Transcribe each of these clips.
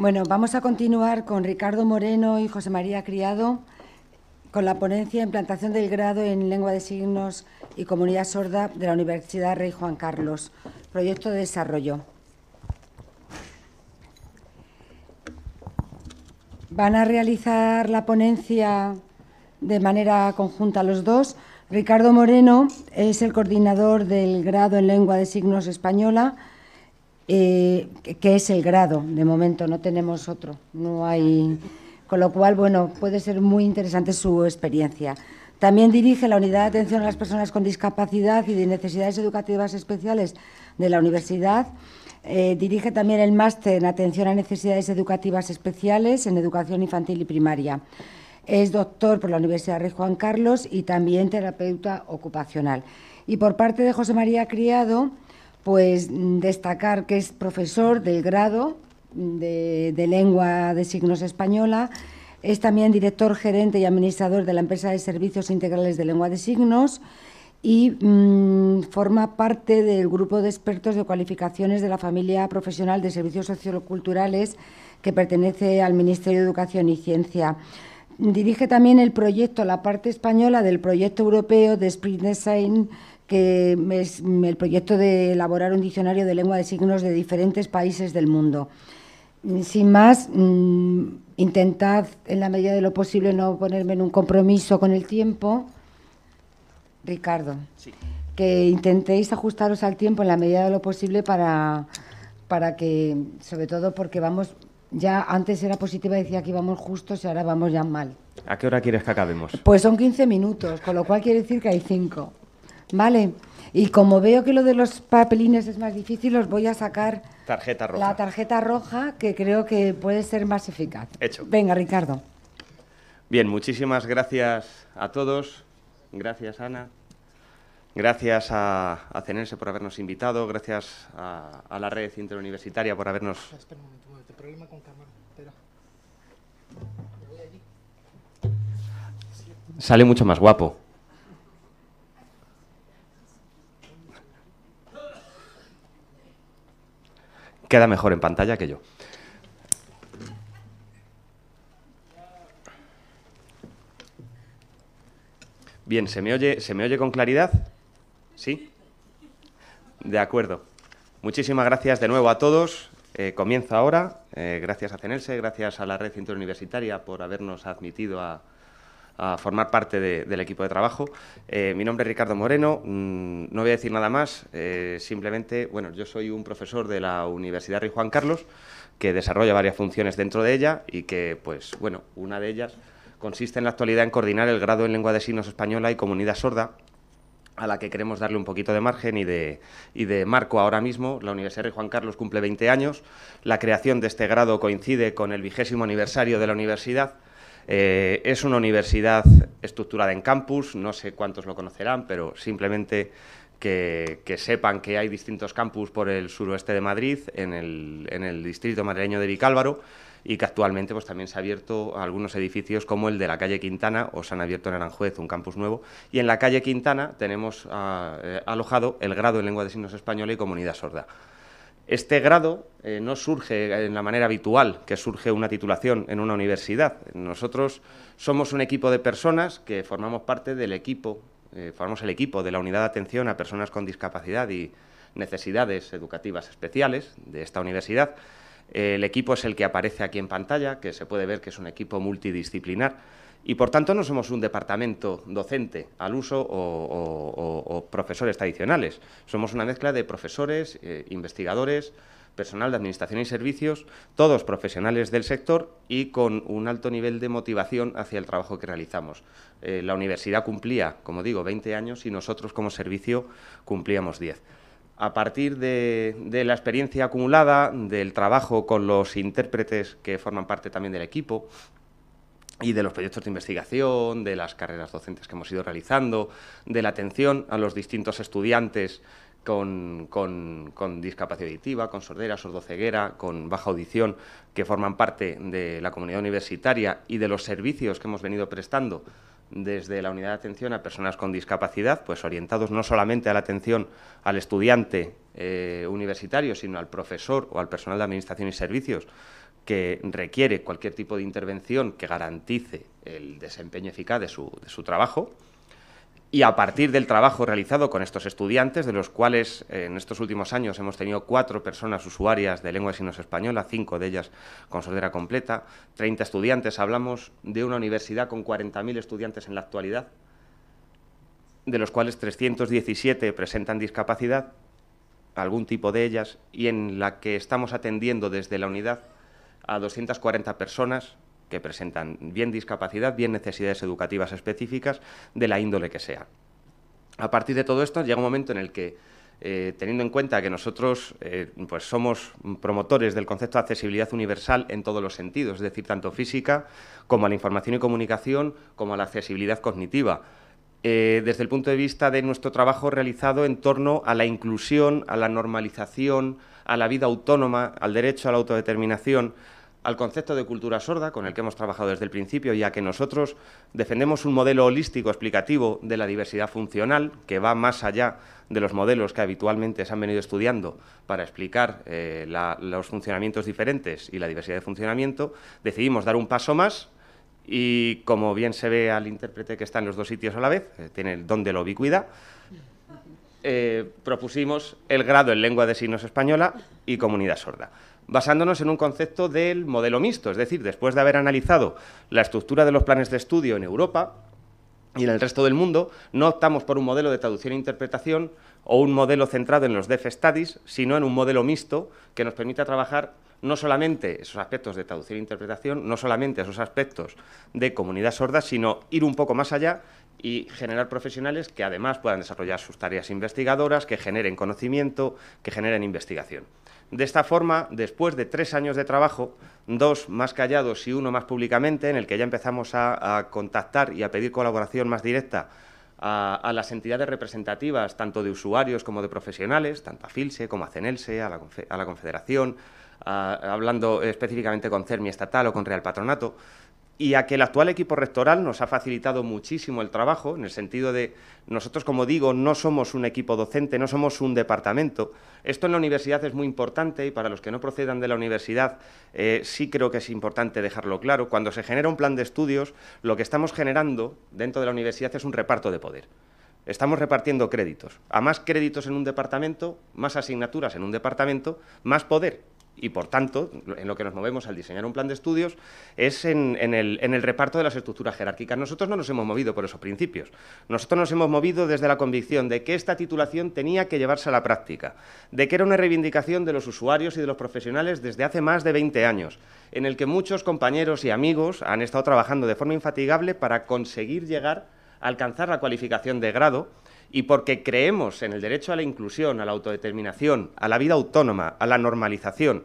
Bueno, vamos a continuar con Ricardo Moreno y José María Criado con la ponencia Implantación del grado en lengua de signos y comunidad sorda de la Universidad Rey Juan Carlos, proyecto de desarrollo. Van a realizar la ponencia de manera conjunta los dos. Ricardo Moreno es el coordinador del grado en lengua de signos española eh, que es el grado. De momento no tenemos otro, no hay. Con lo cual, bueno, puede ser muy interesante su experiencia. También dirige la Unidad de Atención a las Personas con Discapacidad y de Necesidades Educativas Especiales de la Universidad. Eh, dirige también el máster en Atención a Necesidades Educativas Especiales en Educación Infantil y Primaria. Es doctor por la Universidad Rey Juan Carlos y también terapeuta ocupacional. Y por parte de José María Criado, pues destacar que es profesor del grado de, lengua de signos española, es también director gerente y administrador de la empresa de servicios integrales de lengua de signos y mm, forma parte del grupo de expertos de cualificaciones de la familia profesional de servicios socioculturales que pertenece al Ministerio de Educación y Ciencia. Dirige también el proyecto, la parte española del proyecto europeo de Spring Design que es el proyecto de elaborar un diccionario de lengua de signos de diferentes países del mundo. Mm, sin más, mm, intentad en la medida de lo posible no ponerme en un compromiso con el tiempo. Ricardo, que intentéis ajustaros al tiempo en la medida de lo posible para, para que, sobre todo porque vamos, ya antes era positiva decía que íbamos justos y ahora vamos ya mal. ¿A qué hora quieres que acabemos? Pues son 15 minutos, con lo cual quiere decir que hay 5. Vale. Y como veo que lo de los papelines es más difícil, os voy a sacar la tarjeta roja, que creo que puede ser más eficaz. Hecho. Venga, Ricardo. Bien, muchísimas gracias a todos. Gracias, Ana. Gracias a, a por habernos invitado. Gracias a, la red interuniversitaria por habernos. Espera un momento, Problema con cámara. Espera. Sale mucho más guapo. queda mejor en pantalla que yo. Bien, ¿se me oye, ¿se me oye con claridad? ¿Sí? De acuerdo. Muchísimas gracias de nuevo a todos. Eh, Comienzo ahora. Eh, gracias a CENELSE, gracias a la Red Interuniversitaria por habernos admitido a, a formar parte del equipo de trabajo. Eh, mi nombre es Ricardo Moreno, mm, no voy a decir nada más, eh, simplemente, bueno, yo soy un profesor de la Universidad Rey Juan Carlos que desarrolla varias funciones dentro de ella y que, pues, bueno, una de ellas consiste en la actualidad en coordinar el grado en lengua de signos española y comunidad sorda a la que queremos darle un poquito de margen y de, de marco ahora mismo. La Universidad de Juan Carlos cumple 20 años. La creación de este grado coincide con el vigésimo aniversario de la universidad eh, es una universidad estructurada en campus, no sé cuántos lo conocerán, pero simplemente que, sepan que hay distintos campus por el suroeste de Madrid, en el, distrito madrileño de Vicálvaro, y que actualmente pues, también se ha abierto algunos edificios como el de la calle Quintana o se han abierto en Aranjuez un campus nuevo. Y en la calle Quintana tenemos ah, eh, alojado el grado en lengua de signos española y comunidad sorda. Este grado eh, no surge en la manera habitual que surge una titulación en una universidad. Nosotros somos un equipo de personas que formamos parte del equipo, eh, formamos el equipo de la unidad de atención a personas con discapacidad y necesidades educativas especiales de esta universidad. El equipo es el que aparece aquí en pantalla, que se puede ver que es un equipo multidisciplinar y por tanto no somos un departamento docente al uso o, profesores tradicionales. Somos una mezcla de profesores, eh, investigadores, personal de administración y servicios, todos profesionales del sector y con un alto nivel de motivación hacia el trabajo que realizamos. Eh, la universidad cumplía, como digo, 20 años y nosotros como servicio cumplíamos 10 a partir de, de, la experiencia acumulada, del trabajo con los intérpretes que forman parte también del equipo, y de los proyectos de investigación, de las carreras docentes que hemos ido realizando, de la atención a los distintos estudiantes con, discapacidad auditiva, con sordera, sordoceguera, con baja audición, que forman parte de la comunidad universitaria y de los servicios que hemos venido prestando desde la unidad de atención a personas con discapacidad, pues orientados no solamente a la atención al estudiante eh, universitario, sino al profesor o al personal de administración y servicios que requiere cualquier tipo de intervención que garantice el desempeño eficaz de su, trabajo. Y a partir del trabajo realizado con estos estudiantes, de los cuales eh, en estos últimos años hemos tenido cuatro personas usuarias de lengua de signos española, cinco de ellas con sordera completa, 30 estudiantes, hablamos de una universidad con 40.000 estudiantes en la actualidad, de los cuales 317 presentan discapacidad, algún tipo de ellas, y en la que estamos atendiendo desde la unidad a 240 personas que presentan bien discapacidad, bien necesidades educativas específicas, de la índole que sea. A partir de todo esto llega un momento en el que eh, teniendo en cuenta que nosotros eh, pues somos promotores del concepto de accesibilidad universal en todos los sentidos, es decir, tanto física como a la información y comunicación, como a la accesibilidad cognitiva. Eh, desde el punto de vista de nuestro trabajo realizado en torno a la inclusión, a la normalización, a la vida autónoma, al derecho a la autodeterminación, al concepto de cultura sorda, con el que hemos trabajado desde el principio, ya que nosotros defendemos un modelo holístico explicativo de la diversidad funcional, que va más allá de los modelos que habitualmente se han venido estudiando para explicar eh, los funcionamientos diferentes y la diversidad de funcionamiento, decidimos dar un paso más y, como bien se ve al intérprete que está en los dos sitios a la vez, eh, tiene el don de la ubicuidad, eh, propusimos el grado en lengua de signos española y comunidad sorda basándonos en un concepto del modelo mixto, es decir, después de haber analizado la estructura de los planes de estudio en Europa, y en el resto del mundo no optamos por un modelo de traducción e interpretación o un modelo centrado en los DEF Studies, sino en un modelo mixto que nos permita trabajar no solamente esos aspectos de traducción e interpretación, no solamente esos aspectos de comunidad sorda, sino ir un poco más allá y generar profesionales que además puedan desarrollar sus tareas investigadoras, que generen conocimiento, que generen investigación. De esta forma, después de tres años de trabajo, dos más callados y uno más públicamente, en el que ya empezamos a, contactar y a pedir colaboración más directa a, las entidades representativas, tanto de usuarios como de profesionales, tanto a FILSE como a CENELSE, a la, a la Confederación, hablando específicamente con CERMI estatal o con Real Patronato, y a que el actual equipo rectoral nos ha facilitado muchísimo el trabajo, en el sentido de, nosotros, como digo, no somos un equipo docente, no somos un departamento. Esto en la universidad es muy importante y para los que no procedan de la universidad eh, sí creo que es importante dejarlo claro. Cuando se genera un plan de estudios, lo que estamos generando dentro de la universidad es un reparto de poder estamos repartiendo créditos. A más créditos en un departamento, más asignaturas en un departamento, más poder y por tanto, en lo que nos movemos al diseñar un plan de estudios, es en, el, el, reparto de las estructuras jerárquicas. Nosotros no nos hemos movido por esos principios. Nosotros nos hemos movido desde la convicción de que esta titulación tenía que llevarse a la práctica, de que era una reivindicación de los usuarios y de los profesionales desde hace más de 20 años, en el que muchos compañeros y amigos han estado trabajando de forma infatigable para conseguir llegar a alcanzar la cualificación de grado y porque creemos en el derecho a la inclusión, a la autodeterminación, a la vida autónoma, a la normalización.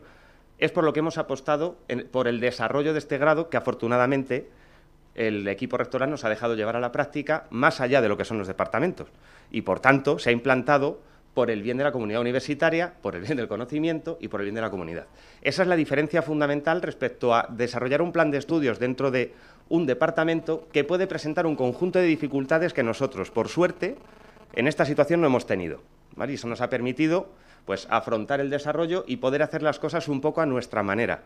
Es por lo que hemos apostado por el desarrollo de este grado que afortunadamente el equipo rectoral nos ha dejado llevar a la práctica más allá de lo que son los departamentos y por tanto se ha implantado por el bien de la comunidad universitaria, por el bien del conocimiento y por el bien de la comunidad. Esa es la diferencia fundamental respecto a desarrollar un plan de estudios dentro de un departamento que puede presentar un conjunto de dificultades que nosotros, por suerte, en esta situación no hemos tenido, eso nos ha permitido pues, afrontar el desarrollo y poder hacer las cosas un poco a nuestra manera,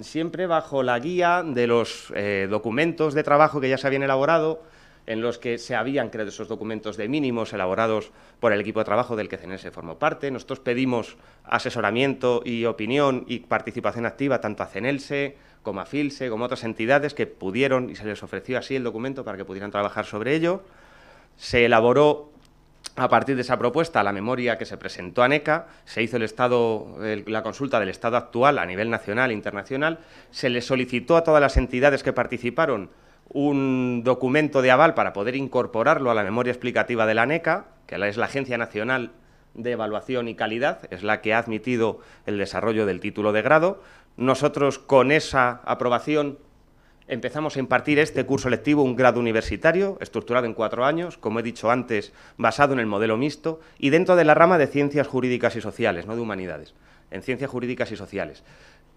siempre bajo la guía de los eh, documentos de trabajo que ya se habían elaborado, en los que se habían creado esos documentos de mínimos elaborados por el equipo de trabajo del que CNS formó parte. Nosotros pedimos asesoramiento y opinión y participación activa tanto a CENELSE como a FILSE, como a otras entidades que pudieron y se les ofreció así el documento para que pudieran trabajar sobre ello. Se elaboró a partir de esa propuesta, la memoria que se presentó a NECA, se hizo el estado, la consulta del estado actual a nivel nacional e internacional, se le solicitó a todas las entidades que participaron un documento de aval para poder incorporarlo a la memoria explicativa de la NECA, que es la Agencia Nacional de Evaluación y Calidad, es la que ha admitido el desarrollo del título de grado. Nosotros con esa aprobación Empezamos a impartir este curso lectivo, un grado universitario, estructurado en cuatro años, como he dicho antes, basado en el modelo mixto y dentro de la rama de ciencias jurídicas y sociales, no de humanidades, en ciencias jurídicas y sociales.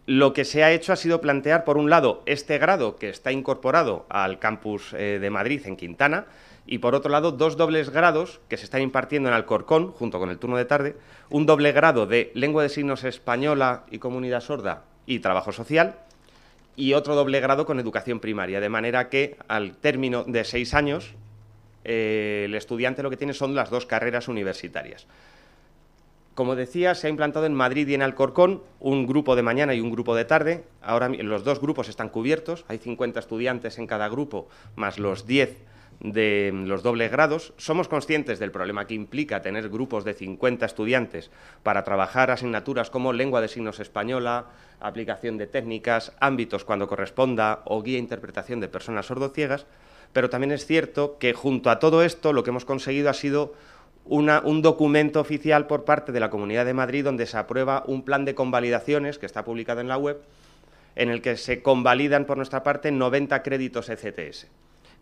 Lo que se ha hecho ha sido plantear, por un lado, este grado que está incorporado al campus eh, de Madrid en Quintana y, por otro lado, dos dobles grados que se están impartiendo en Alcorcón, junto con el turno de tarde, un doble grado de lengua de signos española y comunidad sorda y trabajo social y otro doble grado con educación primaria, de manera que al término de seis años eh, el estudiante lo que tiene son las dos carreras universitarias. Como decía, se ha implantado en Madrid y en Alcorcón un grupo de mañana y un grupo de tarde. Ahora los dos grupos están cubiertos, hay 50 estudiantes en cada grupo, más los 10 de los dobles grados, somos conscientes del problema que implica tener grupos de 50 estudiantes para trabajar asignaturas como lengua de signos española, aplicación de técnicas, ámbitos cuando corresponda o guía interpretación de personas sordociegas, pero también es cierto que junto a todo esto lo que hemos conseguido ha sido un documento oficial por parte de la Comunidad de Madrid donde se aprueba un plan de convalidaciones que está publicado en la web, en el que se convalidan por nuestra parte 90 créditos ECTS.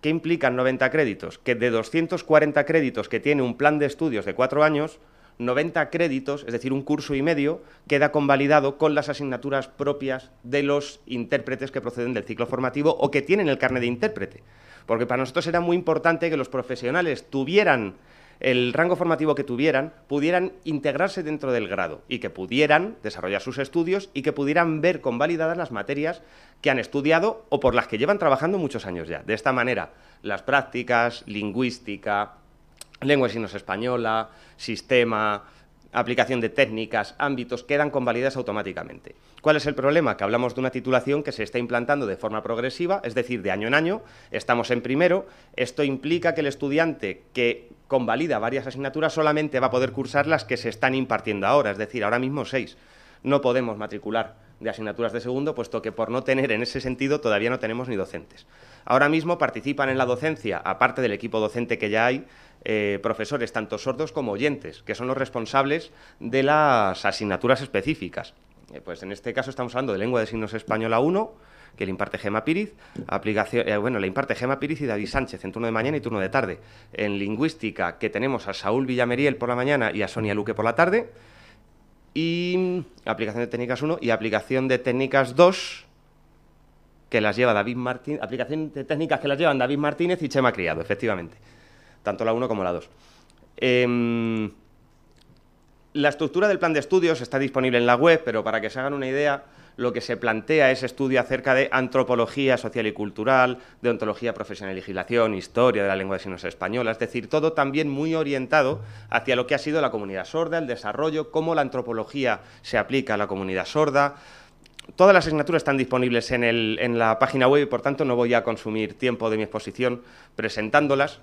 ¿Qué implican 90 créditos? Que de 240 créditos que tiene un plan de estudios de cuatro años, 90 créditos, es decir, un curso y medio, queda convalidado con las asignaturas propias de los intérpretes que proceden del ciclo formativo o que tienen el carnet de intérprete. Porque para nosotros era muy importante que los profesionales tuvieran el rango formativo que tuvieran, pudieran integrarse dentro del grado y que pudieran desarrollar sus estudios y que pudieran ver convalidadas las materias que han estudiado o por las que llevan trabajando muchos años ya. De esta manera, las prácticas, lingüística, lengua y signos española, sistema, aplicación de técnicas, ámbitos, quedan convalidadas automáticamente. ¿Cuál es el problema? Que hablamos de una titulación que se está implantando de forma progresiva, es decir, de año en año, estamos en primero, esto implica que el estudiante que convalida varias asignaturas, solamente va a poder cursar las que se están impartiendo ahora, es decir, ahora mismo seis. No podemos matricular de asignaturas de segundo, puesto que por no tener en ese sentido todavía no tenemos ni docentes. Ahora mismo participan en la docencia, aparte del equipo docente que ya hay, eh, profesores tanto sordos como oyentes, que son los responsables de las asignaturas específicas. Eh, pues en este caso estamos hablando de lengua de signos española 1, que le imparte Gema Píriz, aplicación, eh, bueno, le imparte Gema Píriz y David Sánchez en turno de mañana y turno de tarde. En lingüística, que tenemos a Saúl Villameriel por la mañana y a Sonia Luque por la tarde. Y mm, aplicación de técnicas 1 y aplicación de técnicas 2, que las lleva David Martínez, aplicación de técnicas que las llevan David Martínez y Chema Criado, efectivamente. Tanto la 1 como la 2. Em, la estructura del plan de estudios está disponible en la web, pero para que se hagan una idea, lo que se plantea es estudio acerca de antropología social y cultural, de ontología profesional y legislación, historia de la lengua de signos española, es decir, todo también muy orientado hacia lo que ha sido la comunidad sorda, el desarrollo, cómo la antropología se aplica a la comunidad sorda. Todas las asignaturas están disponibles en, en la página web y por tanto no voy a consumir tiempo de mi exposición presentándolas.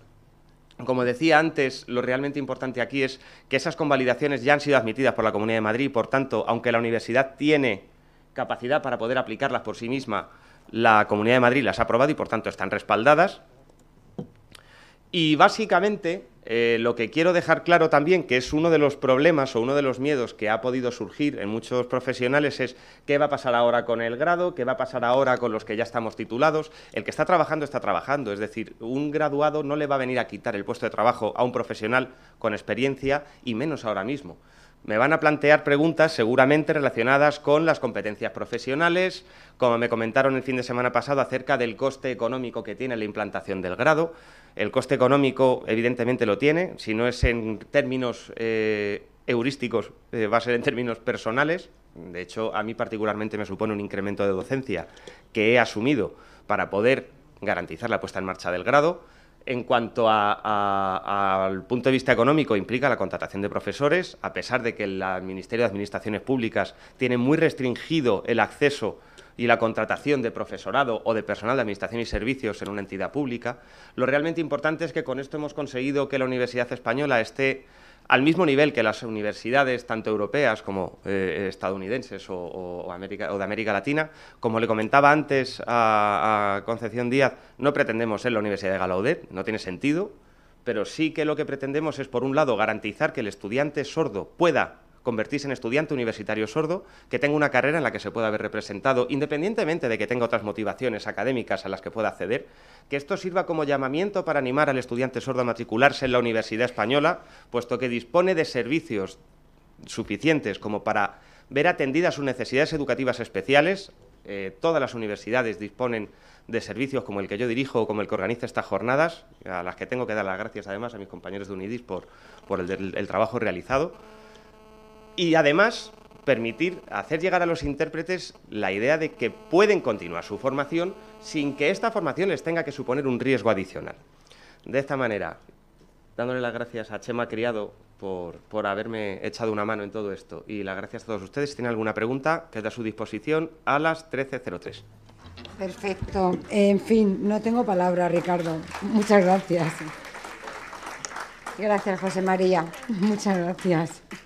Como decía antes, lo realmente importante aquí es que esas convalidaciones ya han sido admitidas por la Comunidad de Madrid, por tanto, aunque la universidad tiene capacidad para poder aplicarlas por sí misma, la Comunidad de Madrid las ha aprobado y, por tanto, están respaldadas. Y, básicamente, eh, lo que quiero dejar claro también, que es uno de los problemas o uno de los miedos que ha podido surgir en muchos profesionales, es qué va a pasar ahora con el grado, qué va a pasar ahora con los que ya estamos titulados. El que está trabajando está trabajando, es decir, un graduado no le va a venir a quitar el puesto de trabajo a un profesional con experiencia y menos ahora mismo. Me van a plantear preguntas seguramente relacionadas con las competencias profesionales, como me comentaron el fin de semana pasado acerca del coste económico que tiene la implantación del grado. El coste económico evidentemente lo tiene, si no es en términos eh, heurísticos, eh, va a ser en términos personales. De hecho, a mí particularmente me supone un incremento de docencia que he asumido para poder garantizar la puesta en marcha del grado en cuanto al punto de vista económico, implica la contratación de profesores, a pesar de que el Ministerio de Administraciones Públicas tiene muy restringido el acceso y la contratación de profesorado o de personal de administración y servicios en una entidad pública. Lo realmente importante es que con esto hemos conseguido que la Universidad Española esté al mismo nivel que las universidades, tanto europeas como eh, estadounidenses o, de América Latina. Como le comentaba antes a, Concepción Díaz, no pretendemos ser la Universidad de Galaudet, no tiene sentido, pero sí que lo que pretendemos es, por un lado, garantizar que el estudiante sordo pueda convertirse en estudiante universitario sordo que tenga una carrera en la que se pueda haber representado, independientemente de que tenga otras motivaciones académicas a las que pueda acceder, que esto sirva como llamamiento para animar al estudiante sordo a matricularse en la Universidad Española, puesto que dispone de servicios suficientes como para ver atendidas sus necesidades educativas especiales. Eh, todas las universidades disponen de servicios como el que yo dirijo o como el que organiza estas jornadas, a las que tengo que dar las gracias además a mis compañeros de UNIDIS por, el trabajo realizado. Y además permitir hacer llegar a los intérpretes la idea de que pueden continuar su formación sin que esta formación les tenga que suponer un riesgo adicional. De esta manera, dándole las gracias a Chema Criado por, por, haberme echado una mano en todo esto y las gracias a todos ustedes. Si tienen alguna pregunta, queda a su disposición a las 13.03. Perfecto. En fin, no tengo palabra, Ricardo. Muchas gracias. Gracias, José María. Muchas gracias.